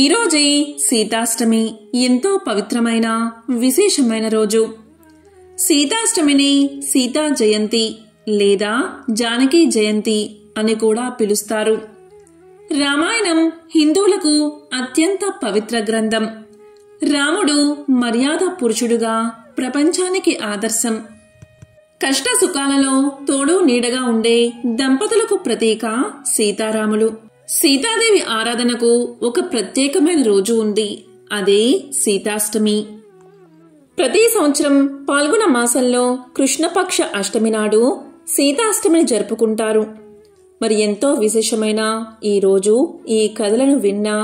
ఈరోజే సీతాష్టమి ఎంతో పవిత్రమైన విశేషమైన రోజు సీతాష్టమిని సీతా జయంతి లేదా జానకి జయంతి అని కూడా పిలుస్తారు రామాయణం హిందువులకు అత్యంత పవిత్ర గ్రంథం రాముడు మర్యాద పురుషుడుగా ప్రపంచానికి ఆదర్శం కష్ట సుఖాలలో తోడు నీడగా ఉండే దంపతులకు ప్రతీక సీతారాములు సీతాదేవి ఆరాధనకు ఒక ప్రత్యేకమైన రోజు ఉంది అదే సీతాష్టమి ప్రతి సంవత్సరం పాల్గొన మాసంలో కృష్ణపక్ష అష్టమి నాడు సీతాష్టమిని జరుపుకుంటారు మరి ఎంతో విశేషమైన ఈ రోజు ఈ కథలను విన్నా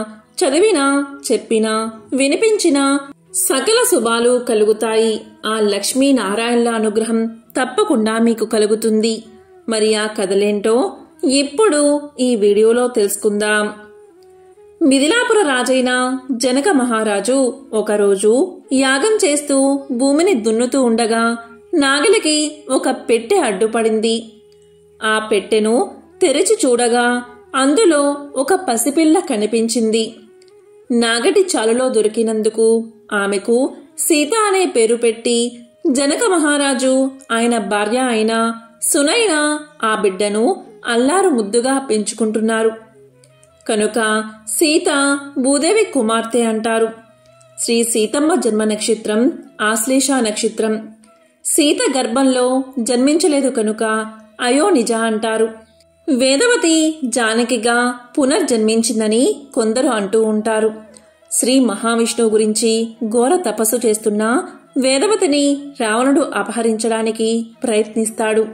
చదివినా చెప్పినా వినిపించినా సకల శుభాలు కలుగుతాయి ఆ లక్ష్మీనారాయణల అనుగ్రహం తప్పకుండా మీకు కలుగుతుంది మరి ఆ కథలేంటో ఇప్పుడు ఈ వీడియోలో తెలుసుకుందాం మిథిలాపుర రాజైన జనక మహారాజు ఒకరోజు యాగం చేస్తూ భూమిని దున్నుతూ ఉండగా నాగలికి ఒక పెట్టె అడ్డుపడింది ఆ పెట్టెను తెరిచి చూడగా అందులో ఒక పసిపిల్ల కనిపించింది నాగటి చాలులో దొరికినందుకు ఆమెకు సీత అనే పేరు పెట్టి జనక మహారాజు ఆయన భార్య అయిన సునైన ఆ బిడ్డను అల్లారు ముద్దుగా పెంచుకుంటున్నారు కనుక సీత భూదేవి కుమార్తె అంటారు శ్రీ సీతమ్మ జన్మ నక్షత్రం ఆశ్లేష నక్షత్రం సీత గర్భంలో జన్మించలేదు కనుక అయో నిజ అంటారు వేదవతి జానకిగా పునర్జన్మించిందని కొందరు అంటూ ఉంటారు శ్రీ మహావిష్ణువు గురించి ఘోర తపస్సు చేస్తున్న వేదవతిని రావణుడు అపహరించడానికి ప్రయత్నిస్తాడు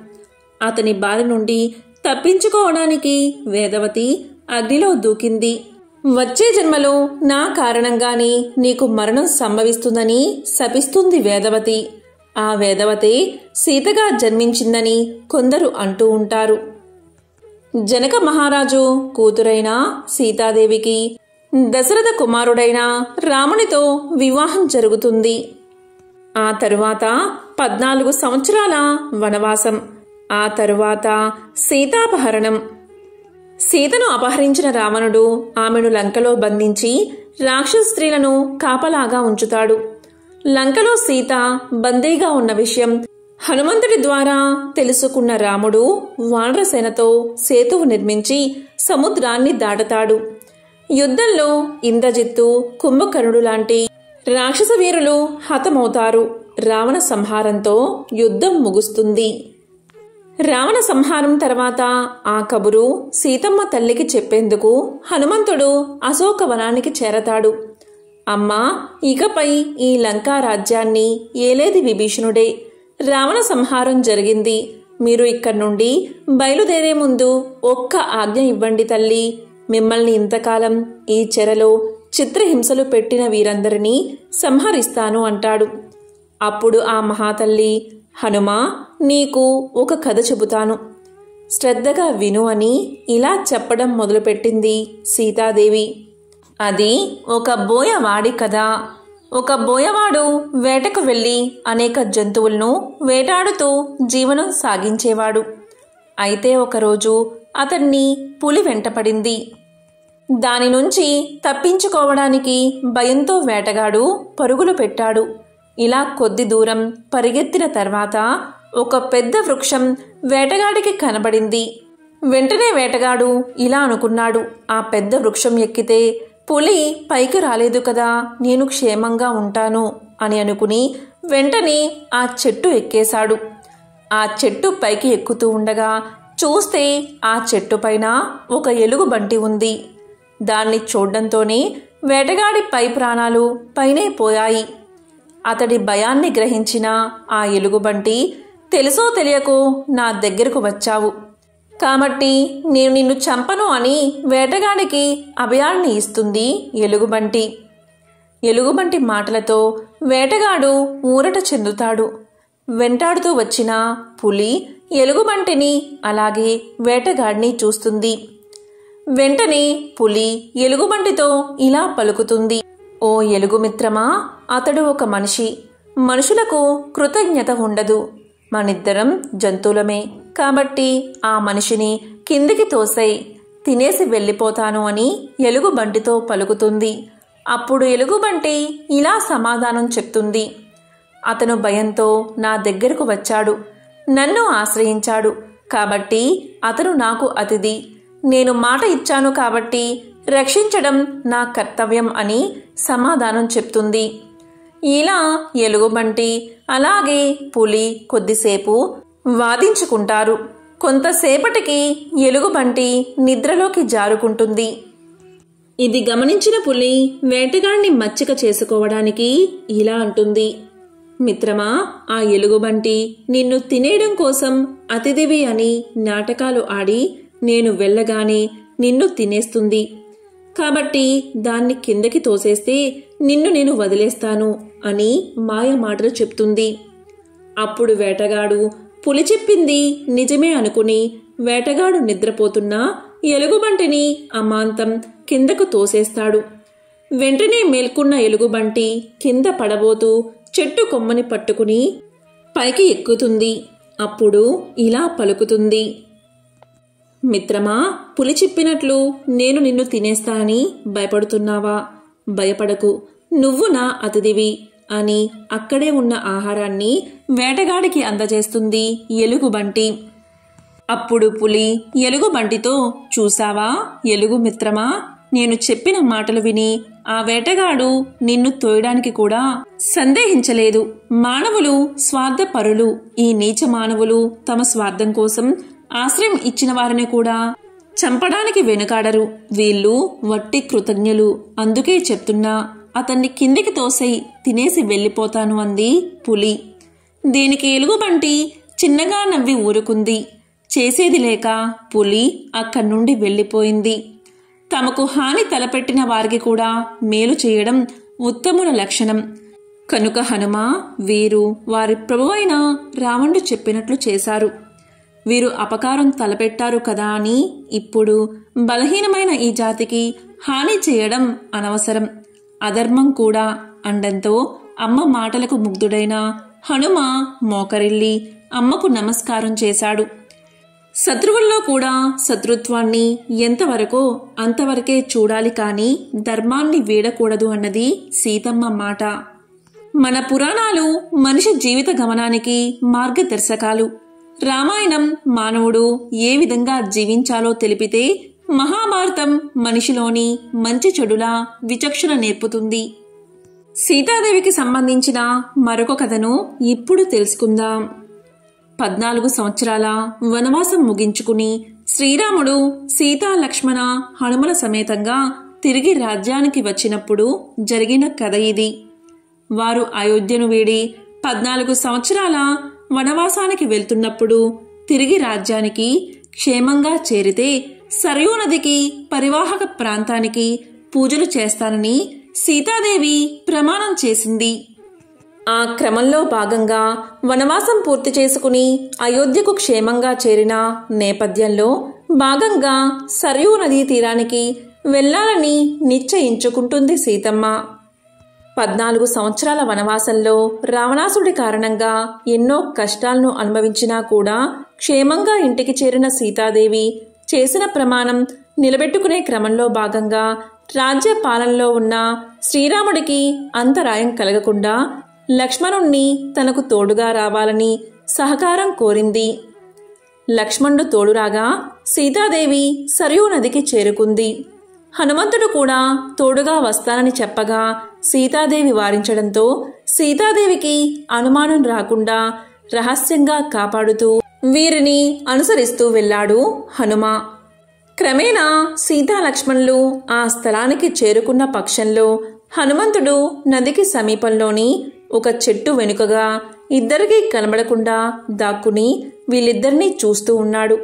అతని బారి నుండి తప్పించుకోవడానికి వేదవతి అగ్నిలో దూకింది వచ్చే జన్మలో నా కారణంగానే నీకు మరణం సంభవిస్తుందని శపిస్తుంది వేదవతి ఆ వేదవతే సీతగా జన్మించిందని కొందరు అంటూ ఉంటారు జనక మహారాజు కూతురైన సీతాదేవికి దశరథ కుమారుడైన రామునితో వివాహం జరుగుతుంది ఆ తరువాత పద్నాలుగు సంవత్సరాల వనవాసం ఆ తరువాత సీతాపహరణం సీతను అపహరించిన రావణుడు ఆమెను లంకలో బంధించి రాక్షస స్త్రీలను కాపలాగా ఉంచుతాడు లంకలో సీత బందీగా ఉన్న విషయం హనుమంతుడి ద్వారా తెలుసుకున్న రాముడు వానరసేనతో సేతువు నిర్మించి సముద్రాన్ని దాటతాడు యుద్ధంలో ఇంద్రజిత్తు కుంభకర్ణుడు లాంటి రాక్షస వీరులు హతమవుతారు రావణ సంహారంతో యుద్ధం ముగుస్తుంది రావణ సంహారం తర్వాత ఆ కబురు సీతమ్మ తల్లికి చెప్పేందుకు హనుమంతుడు అశోకవనానికి చేరతాడు అమ్మా ఇకపై ఈ లంకా రాజ్యాన్ని ఏలేది విభీషణుడే రావణ సంహారం జరిగింది మీరు ఇక్కడి నుండి బయలుదేరే ముందు ఒక్క ఆజ్ఞ ఇవ్వండి తల్లి మిమ్మల్ని ఇంతకాలం ఈ చెరలో చిత్రహింసలు పెట్టిన వీరందరినీ సంహరిస్తాను అంటాడు అప్పుడు ఆ మహాతల్లి హనుమా నీకు ఒక కథ చెబుతాను శ్రద్ధగా విను అని ఇలా చెప్పడం మొదలుపెట్టింది సీతాదేవి అది ఒక బోయవాడి కథ ఒక బోయవాడు వేటకు వెళ్ళి అనేక జంతువులను వేటాడుతూ జీవనం సాగించేవాడు అయితే ఒకరోజు అతన్ని పులి వెంటపడింది దాని నుంచి తప్పించుకోవడానికి భయంతో వేటగాడు పరుగులు పెట్టాడు ఇలా కొద్ది దూరం పరిగెత్తిన తర్వాత ఒక పెద్ద వృక్షం వేటగాడికి కనబడింది వెంటనే వేటగాడు ఇలా అనుకున్నాడు ఆ పెద్ద వృక్షం ఎక్కితే పులి పైకి రాలేదు కదా నేను క్షేమంగా ఉంటాను అని అనుకుని వెంటనే ఆ చెట్టు ఎక్కేశాడు ఆ చెట్టు పైకి ఎక్కుతూ ఉండగా చూస్తే ఆ చెట్టు పైన ఒక ఎలుగు బంటి ఉంది దాన్ని చూడడంతోనే వేటగాడి పై ప్రాణాలు పైనే పోయాయి అతడి భయాన్ని గ్రహించిన ఆ ఎలుగుబంటి తెలుసో తెలియకు నా దగ్గరకు వచ్చావు కాబట్టి నేను నిన్ను చంపను అని వేటగాడికి అభయాన్ని ఇస్తుంది ఎలుగుబంటి ఎలుగుబంటి మాటలతో వేటగాడు ఊరట చెందుతాడు వెంటాడుతూ వచ్చిన పులి ఎలుగుబంటిని అలాగే వేటగాడిని చూస్తుంది వెంటనే పులి ఎలుగుబంటితో ఇలా పలుకుతుంది ఓ ఎలుగుమిత్రమా అతడు ఒక మనిషి మనుషులకు కృతజ్ఞత ఉండదు మనిద్దరం జంతువులమే కాబట్టి ఆ మనిషిని కిందికి తోసై తినేసి వెళ్ళిపోతాను అని ఎలుగుబంటితో పలుకుతుంది అప్పుడు ఎలుగుబంటి ఇలా సమాధానం చెప్తుంది అతను భయంతో నా దగ్గరకు వచ్చాడు నన్ను ఆశ్రయించాడు కాబట్టి అతను నాకు అతిథి నేను మాట ఇచ్చాను కాబట్టి రక్షించడం నా కర్తవ్యం అని సమాధానం చెప్తుంది ఇలా ఎలుగుబంటి అలాగే పులి కొద్దిసేపు వాదించుకుంటారు కొంతసేపటికి ఎలుగుబంటి నిద్రలోకి జారుకుంటుంది ఇది గమనించిన పులి వేటగాణ్ణి మచ్చిక చేసుకోవడానికి ఇలా అంటుంది మిత్రమా ఆ ఎలుగుబంటి నిన్ను తినేయడం కోసం అతిథివి అని నాటకాలు ఆడి నేను వెళ్ళగానే నిన్ను తినేస్తుంది కాబట్టి దాన్ని కిందకి తోసేస్తే నిన్ను నేను వదిలేస్తాను అని మాయ మాటలు చెప్తుంది అప్పుడు వేటగాడు పులి చెప్పింది నిజమే అనుకుని వేటగాడు నిద్రపోతున్నా ఎలుగుబంటిని అమాంతం కిందకు తోసేస్తాడు వెంటనే మేల్కున్న ఎలుగుబంటి కింద పడబోతూ చెట్టు కొమ్మని పట్టుకుని పైకి ఎక్కుతుంది అప్పుడు ఇలా పలుకుతుంది మిత్రమా పులి చెప్పినట్లు నేను నిన్ను తినేస్తానని భయపడుతున్నావా భయపడకు నువ్వు నా అతిథివి అని అక్కడే ఉన్న ఆహారాన్ని వేటగాడికి అందజేస్తుంది ఎలుగుబంటి అప్పుడు పులి ఎలుగుబంటితో చూసావా ఎలుగు మిత్రమా నేను చెప్పిన మాటలు విని ఆ వేటగాడు నిన్ను తోయడానికి కూడా సందేహించలేదు మానవులు స్వార్థపరులు ఈ నీచ మానవులు తమ స్వార్థం కోసం ఆశ్రయం ఇచ్చిన వారిని కూడా చంపడానికి వెనుకాడరు వీళ్ళు వట్టి కృతజ్ఞులు అందుకే చెప్తున్నా అతన్ని కిందికి తోసై తినేసి వెళ్ళిపోతాను అంది పులి దీనికి ఎలుగుబంటి చిన్నగా నవ్వి ఊరుకుంది చేసేది లేక పులి అక్కడి నుండి వెళ్ళిపోయింది తమకు హాని తలపెట్టిన వారికి కూడా మేలు చేయడం ఉత్తముల లక్షణం కనుక హనుమ వీరు వారి ప్రభువైన రావణుడు చెప్పినట్లు చేశారు వీరు అపకారం తలపెట్టారు కదా అని ఇప్పుడు బలహీనమైన ఈ జాతికి హాని చేయడం అనవసరం అధర్మం కూడా అండంతో అమ్మ మాటలకు ముగ్ధుడైన హనుమ మోకరిల్లి అమ్మకు నమస్కారం చేశాడు శత్రువుల్లో కూడా శత్రుత్వాన్ని ఎంతవరకో అంతవరకే చూడాలి కానీ ధర్మాన్ని వీడకూడదు అన్నది సీతమ్మ మాట మన పురాణాలు మనిషి జీవిత గమనానికి మార్గదర్శకాలు రామాయణం మానవుడు ఏ విధంగా జీవించాలో తెలిపితే మహాభారతం మనిషిలోని మంచి చెడుల విచక్షణ నేర్పుతుంది సీతాదేవికి సంబంధించిన మరొక కథను ఇప్పుడు తెలుసుకుందాం పద్నాలుగు సంవత్సరాల వనవాసం ముగించుకుని శ్రీరాముడు సీతా లక్ష్మణ హనుమల సమేతంగా తిరిగి రాజ్యానికి వచ్చినప్పుడు జరిగిన కథ ఇది వారు అయోధ్యను వీడి పద్నాలుగు సంవత్సరాల వనవాసానికి వెళ్తున్నప్పుడు తిరిగి రాజ్యానికి క్షేమంగా చేరితే సరయూ నదికి పరివాహక ప్రాంతానికి పూజలు చేస్తానని సీతాదేవి ప్రమాణం చేసింది ఆ క్రమంలో భాగంగా వనవాసం పూర్తి చేసుకుని అయోధ్యకు క్షేమంగా చేరిన నేపథ్యంలో భాగంగా సరయూ నదీ తీరానికి వెళ్లాలని నిశ్చయించుకుంటుంది సీతమ్మ పద్నాలుగు సంవత్సరాల వనవాసంలో రావణాసుడి కారణంగా ఎన్నో కష్టాలను అనుభవించినా కూడా క్షేమంగా ఇంటికి చేరిన సీతాదేవి చేసిన ప్రమాణం నిలబెట్టుకునే క్రమంలో భాగంగా రాజ్య పాలనలో ఉన్న శ్రీరాముడికి అంతరాయం కలగకుండా లక్ష్మణుణ్ణి తనకు తోడుగా రావాలని సహకారం కోరింది లక్ష్మణుడు తోడురాగా సీతాదేవి సరయూ నదికి చేరుకుంది హనుమంతుడు కూడా తోడుగా వస్తానని చెప్పగా సీతాదేవి వారించడంతో సీతాదేవికి అనుమానం రాకుండా రహస్యంగా కాపాడుతూ వీరిని అనుసరిస్తూ వెళ్ళాడు హనుమ క్రమేణా సీతాలక్ష్మణులు ఆ స్థలానికి చేరుకున్న పక్షంలో హనుమంతుడు నదికి సమీపంలోని ఒక చెట్టు వెనుకగా ఇద్దరికీ కనబడకుండా దాక్కుని వీళ్ళిద్దరినీ చూస్తూ ఉన్నాడు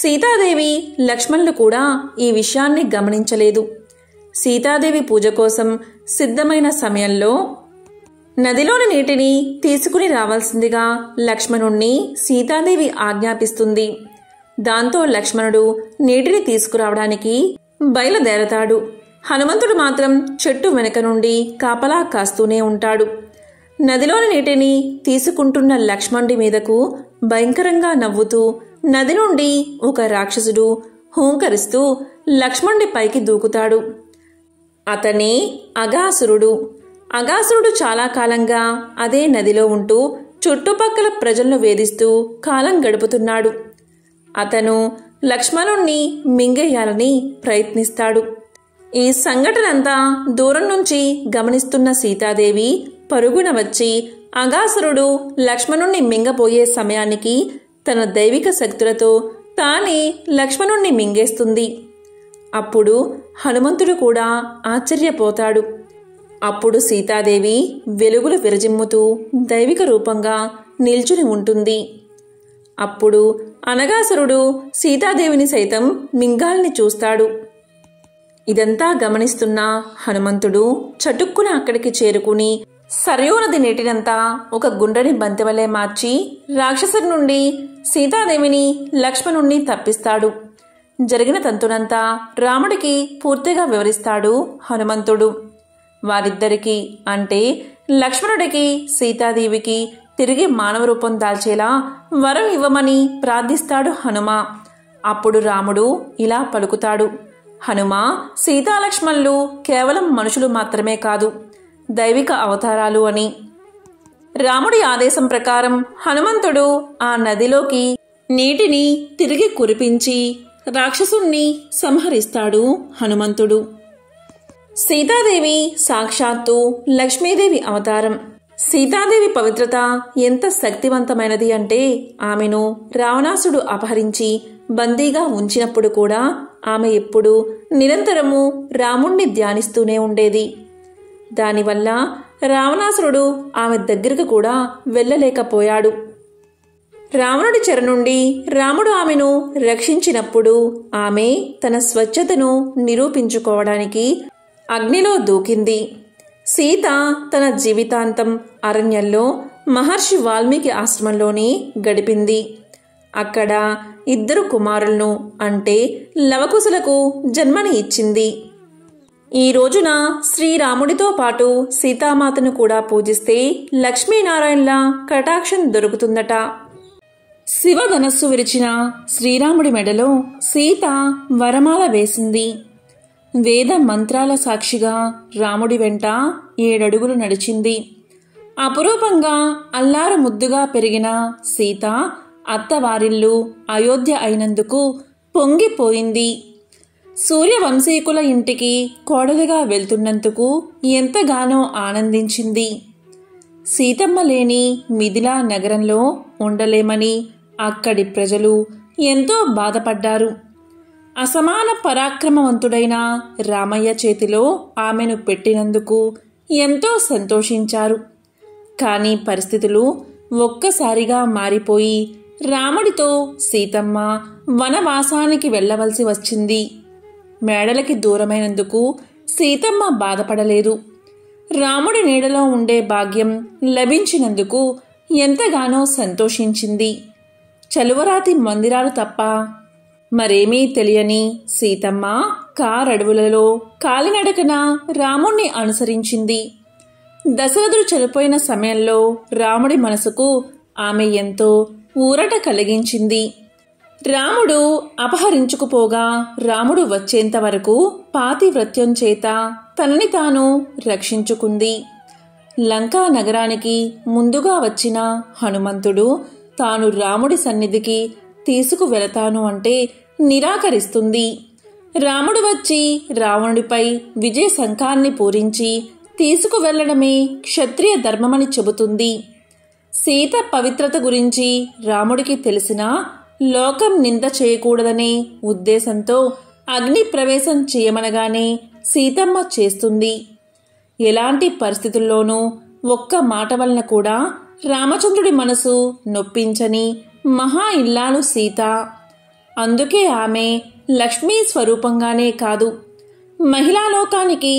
సీతాదేవి లక్ష్మణులు కూడా ఈ విషయాన్ని గమనించలేదు సీతాదేవి పూజ కోసం సిద్ధమైన సమయంలో నదిలోని నీటిని తీసుకుని రావాల్సిందిగా లక్ష్మణుణ్ణి సీతాదేవి ఆజ్ఞాపిస్తుంది దాంతో లక్ష్మణుడు నీటిని తీసుకురావడానికి బయలుదేరతాడు హనుమంతుడు మాత్రం చెట్టు వెనుక నుండి కాపలా కాస్తూనే ఉంటాడు నదిలోని నీటిని తీసుకుంటున్న లక్ష్మణుడి మీదకు భయంకరంగా నవ్వుతూ నది నుండి ఒక రాక్షసుడు హూంకరిస్తూ లక్ష్మణుడి పైకి దూకుతాడు అతనే అగాసురుడు అగాసురుడు చాలా కాలంగా అదే నదిలో ఉంటూ చుట్టుపక్కల ప్రజలను వేధిస్తూ కాలం గడుపుతున్నాడు అతను లక్ష్మణుణ్ణి మింగేయాలని ప్రయత్నిస్తాడు ఈ సంఘటనంతా దూరం నుంచి గమనిస్తున్న సీతాదేవి పరుగున వచ్చి అగాసురుడు లక్ష్మణుణ్ణి మింగపోయే సమయానికి తన దైవిక శక్తులతో తానే లక్ష్మణుణ్ణి మింగేస్తుంది అప్పుడు హనుమంతుడు కూడా ఆశ్చర్యపోతాడు అప్పుడు సీతాదేవి వెలుగులు విరజిమ్ముతూ దైవిక రూపంగా నిల్చుని ఉంటుంది అప్పుడు అనగాసురుడు సీతాదేవిని సైతం మింగాల్ని చూస్తాడు ఇదంతా గమనిస్తున్న హనుమంతుడు చటుక్కున అక్కడికి చేరుకుని సరయోనది నది నీటినంతా ఒక గుండ్రని బంతివలే మార్చి రాక్షసుడి నుండి సీతాదేవిని లక్ష్మణుణ్ణి తప్పిస్తాడు జరిగిన తంతునంతా రాముడికి పూర్తిగా వివరిస్తాడు హనుమంతుడు వారిద్దరికీ అంటే లక్ష్మణుడికి సీతాదేవికి తిరిగి మానవ రూపం దాల్చేలా వరం ఇవ్వమని ప్రార్థిస్తాడు హనుమ అప్పుడు రాముడు ఇలా పలుకుతాడు హనుమ సీతాలక్ష్మణులు కేవలం మనుషులు మాత్రమే కాదు దైవిక అవతారాలు అని రాముడి ఆదేశం ప్రకారం హనుమంతుడు ఆ నదిలోకి నీటిని తిరిగి కురిపించి రాక్షసుణ్ణి సంహరిస్తాడు హనుమంతుడు సీతాదేవి సాక్షాత్తు లక్ష్మీదేవి అవతారం సీతాదేవి పవిత్రత ఎంత శక్తివంతమైనది అంటే ఆమెను రావణాసుడు అపహరించి బందీగా ఉంచినప్పుడు కూడా ఆమె ఎప్పుడూ నిరంతరము రాముణ్ణి ధ్యానిస్తూనే ఉండేది దానివల్ల రావణాసురుడు ఆమె దగ్గరకు కూడా వెళ్ళలేకపోయాడు రావణుడి చెర నుండి రాముడు ఆమెను రక్షించినప్పుడు ఆమె తన స్వచ్ఛతను నిరూపించుకోవడానికి అగ్నిలో దూకింది సీత తన జీవితాంతం అరణ్యంలో మహర్షి వాల్మీకి ఆశ్రమంలోనే గడిపింది అక్కడ ఇద్దరు కుమారులను అంటే లవకుశులకు జన్మని ఇచ్చింది ఈ రోజున శ్రీరాముడితో పాటు సీతామాతను కూడా పూజిస్తే లక్ష్మీనారాయణల కటాక్షం దొరుకుతుందట శివధనస్సు విరిచిన శ్రీరాముడి మెడలో సీత వరమాల వేసింది వేద మంత్రాల సాక్షిగా రాముడి వెంట ఏడడుగులు నడిచింది అపురూపంగా అల్లారు ముద్దుగా పెరిగిన సీత అత్తవారిల్లు అయోధ్య అయినందుకు పొంగిపోయింది సూర్యవంశీకుల ఇంటికి కోడలిగా వెళ్తున్నందుకు ఎంతగానో ఆనందించింది సీతమ్మ లేని మిథిలా నగరంలో ఉండలేమని అక్కడి ప్రజలు ఎంతో బాధపడ్డారు అసమాన పరాక్రమవంతుడైన రామయ్య చేతిలో ఆమెను పెట్టినందుకు ఎంతో సంతోషించారు కానీ పరిస్థితులు ఒక్కసారిగా మారిపోయి రాముడితో సీతమ్మ వనవాసానికి వెళ్ళవలసి వచ్చింది మేడలకి దూరమైనందుకు సీతమ్మ బాధపడలేదు రాముడి నీడలో ఉండే భాగ్యం లభించినందుకు ఎంతగానో సంతోషించింది చలువరాతి మందిరాలు తప్ప మరేమీ తెలియని సీతమ్మ కారడవులలో కాలినడకన రాముణ్ణి అనుసరించింది దశరథుడు చనిపోయిన సమయంలో రాముడి మనసుకు ఆమె ఎంతో ఊరట కలిగించింది రాముడు అపహరించుకుపోగా రాముడు వచ్చేంత వరకు పాతివ్రత్యం చేత తనని తాను రక్షించుకుంది లంకా నగరానికి ముందుగా వచ్చిన హనుమంతుడు తాను రాముడి సన్నిధికి తీసుకు వెళతాను అంటే నిరాకరిస్తుంది రాముడు వచ్చి రావణుడిపై విజయ శంఖాన్ని పూరించి తీసుకు వెళ్లడమే క్షత్రియ ధర్మమని చెబుతుంది సీత పవిత్రత గురించి రాముడికి తెలిసినా లోకం నింద చేయకూడదనే ఉద్దేశంతో అగ్ని ప్రవేశం చేయమనగానే సీతమ్మ చేస్తుంది ఎలాంటి పరిస్థితుల్లోనూ ఒక్క మాట వలన కూడా రామచంద్రుడి మనసు నొప్పించని మహా ఇల్లాలు సీత అందుకే ఆమె లక్ష్మీ స్వరూపంగానే కాదు మహిళాలోకానికి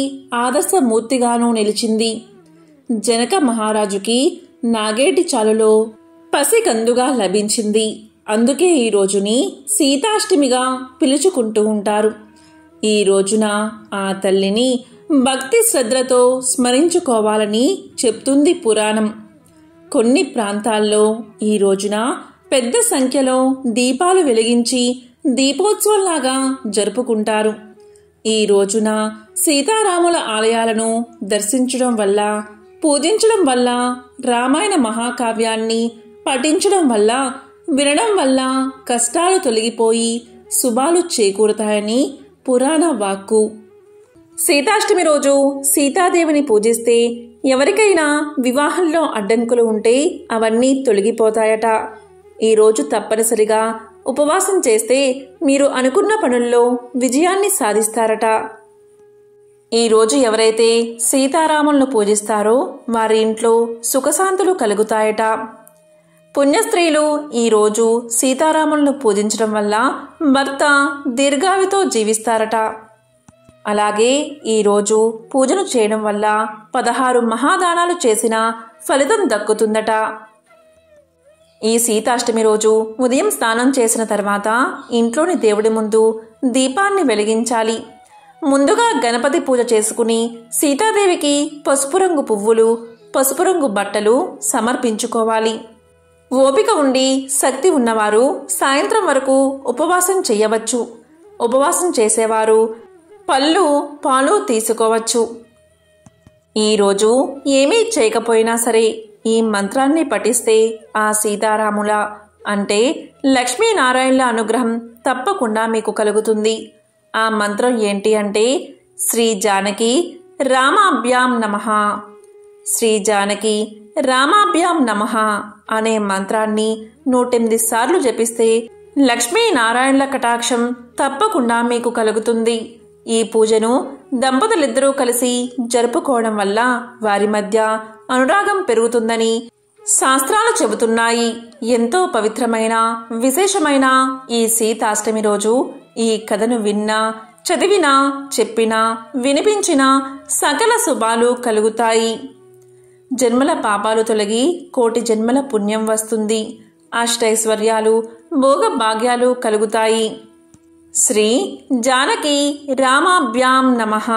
ఆదర్శమూర్తిగానూ నిలిచింది జనక మహారాజుకి నాగేటి చాలులో పసికందుగా లభించింది అందుకే ఈ రోజుని సీతాష్టమిగా పిలుచుకుంటూ ఉంటారు ఈ రోజున ఆ తల్లిని భక్తి శ్రద్ధతో స్మరించుకోవాలని చెప్తుంది పురాణం కొన్ని ప్రాంతాల్లో ఈ రోజున పెద్ద సంఖ్యలో దీపాలు వెలిగించి దీపోత్సవంలాగా జరుపుకుంటారు ఈ రోజున సీతారాముల ఆలయాలను దర్శించడం వల్ల పూజించడం వల్ల రామాయణ మహాకావ్యాన్ని పఠించడం వల్ల వినడం వల్ల కష్టాలు తొలగిపోయి శుభాలు చేకూరుతాయని పురాణ వాక్కు సీతాష్టమి రోజు సీతాదేవిని పూజిస్తే ఎవరికైనా వివాహంలో అడ్డంకులు ఉంటే అవన్నీ తొలగిపోతాయట ఈరోజు తప్పనిసరిగా ఉపవాసం చేస్తే మీరు అనుకున్న పనుల్లో విజయాన్ని సాధిస్తారట ఈరోజు ఎవరైతే సీతారాములను పూజిస్తారో వారి ఇంట్లో సుఖశాంతులు కలుగుతాయట పుణ్యస్త్రీలు ఈరోజు సీతారాములను పూజించడం వల్ల భర్త దీర్ఘావితో జీవిస్తారట అలాగే ఈరోజు పూజలు చేయడం వల్ల పదహారు మహాదానాలు చేసిన ఫలితం దక్కుతుందట ఈ సీతాష్టమి రోజు ఉదయం స్నానం చేసిన తర్వాత ఇంట్లోని దేవుడి ముందు దీపాన్ని వెలిగించాలి ముందుగా గణపతి పూజ చేసుకుని సీతాదేవికి పసుపు రంగు పువ్వులు పసుపు రంగు బట్టలు సమర్పించుకోవాలి ఓపిక ఉండి శక్తి ఉన్నవారు సాయంత్రం వరకు ఉపవాసం చేయవచ్చు ఉపవాసం చేసేవారు పళ్ళు పాలు తీసుకోవచ్చు ఈరోజు ఏమీ చేయకపోయినా సరే ఈ మంత్రాన్ని పఠిస్తే ఆ సీతారాముల అంటే లక్ష్మీనారాయణుల అనుగ్రహం తప్పకుండా మీకు కలుగుతుంది ఆ మంత్రం ఏంటి అంటే శ్రీ జానకి రామాభ్యాం నమ శ్రీ జానకి రామాభ్యాం నమ అనే మంత్రాన్ని నూటెనిమిది సార్లు జపిస్తే లక్ష్మీనారాయణుల కటాక్షం తప్పకుండా మీకు కలుగుతుంది ఈ పూజను దంపతులిద్దరూ కలిసి జరుపుకోవడం వల్ల వారి మధ్య అనురాగం పెరుగుతుందని శాస్త్రాలు చెబుతున్నాయి ఎంతో పవిత్రమైన విశేషమైన ఈ సీతాష్టమి రోజు ఈ కథను విన్నా చదివినా చెప్పినా వినిపించినా సకల శుభాలు కలుగుతాయి జన్మల పాపాలు తొలగి కోటి జన్మల పుణ్యం వస్తుంది అష్టైశ్వర్యాలు భోగభాగ్యాలు కలుగుతాయి श्री जानकी रामाभ्याम नमः